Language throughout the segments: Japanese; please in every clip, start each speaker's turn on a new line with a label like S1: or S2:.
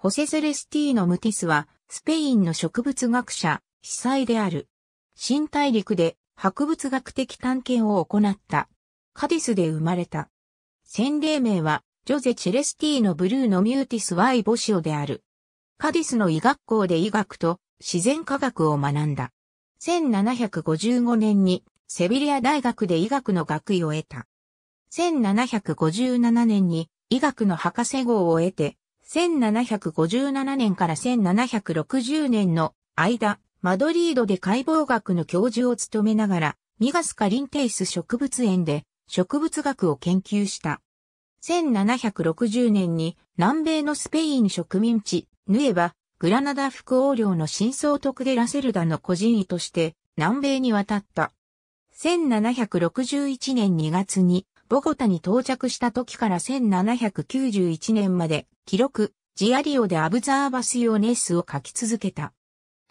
S1: ホセセレスティーノ・ムティスは、スペインの植物学者、司祭である。新大陸で博物学的探検を行った。カディスで生まれた。洗礼名は、ジョゼ・チェレスティーノ・ブルーノ・ミューティス・ワイ・ボシオである。カディスの医学校で医学と自然科学を学んだ。1755年にセビリア大学で医学の学位を得た。1757年に医学の博士号を得て1757年から1760年の間、マドリードで解剖学の教授を務めながら、ミガスカリンテイス植物園で植物学を研究した。1760年に南米のスペイン植民地、ヌエバ、グラナダ副王領の真相徳でラセルダの孤人院として南米に渡った。1761年2月にボゴタに到着した時から1791年まで記録、ジアリオでアブザーバスヨネスを書き続けた。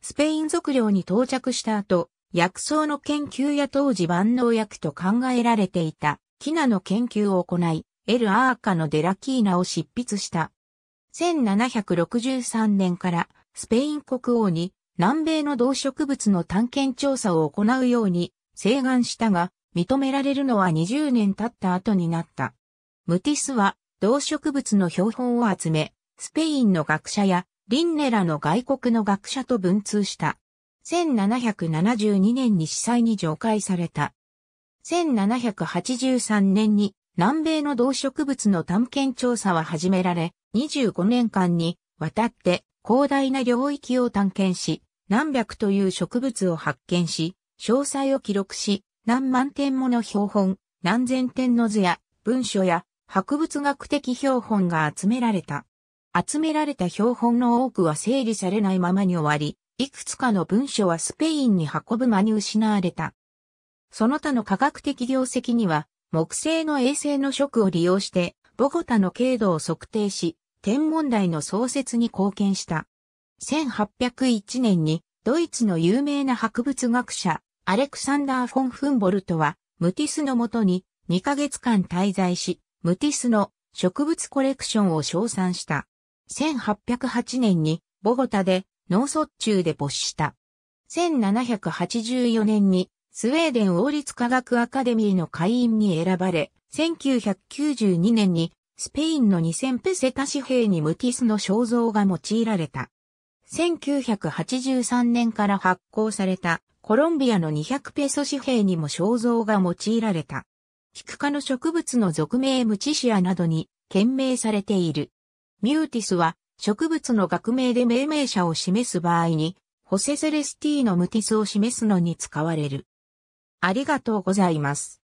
S1: スペイン測領に到着した後、薬草の研究や当時万能薬と考えられていた、キナの研究を行い、エル・アーカのデラキーナを執筆した。1763年からスペイン国王に南米の動植物の探検調査を行うように請願したが、認められるのは20年経った後になった。ムティスは動植物の標本を集め、スペインの学者やリンネラの外国の学者と文通した。1772年に司祭に上会された。1783年に南米の動植物の探検調査は始められ、25年間にわたって広大な領域を探検し、何百という植物を発見し、詳細を記録し、何万点もの標本、何千点の図や文書や博物学的標本が集められた。集められた標本の多くは整理されないままに終わり、いくつかの文書はスペインに運ぶ間に失われた。その他の科学的業績には、木製の衛星の色を利用して、ボゴタの経度を測定し、天文台の創設に貢献した。1801年に、ドイツの有名な博物学者、アレクサンダー・フォン・フンボルトは、ムティスのもとに2ヶ月間滞在し、ムティスの植物コレクションを称賛した。1808年にボゴタで脳卒中で没した。1784年にスウェーデン王立科学アカデミーの会員に選ばれ、1992年にスペインの2000ペセタ紙幣にムティスの肖像が用いられた。1983年から発行されたコロンビアの200ペソ紙幣にも肖像が用いられた。キクカの植物の俗名ムチシアなどに懸命されている。ミューティスは植物の学名で命名者を示す場合に、ホセセレスティーノムティスを示すのに使われる。ありがとうございます。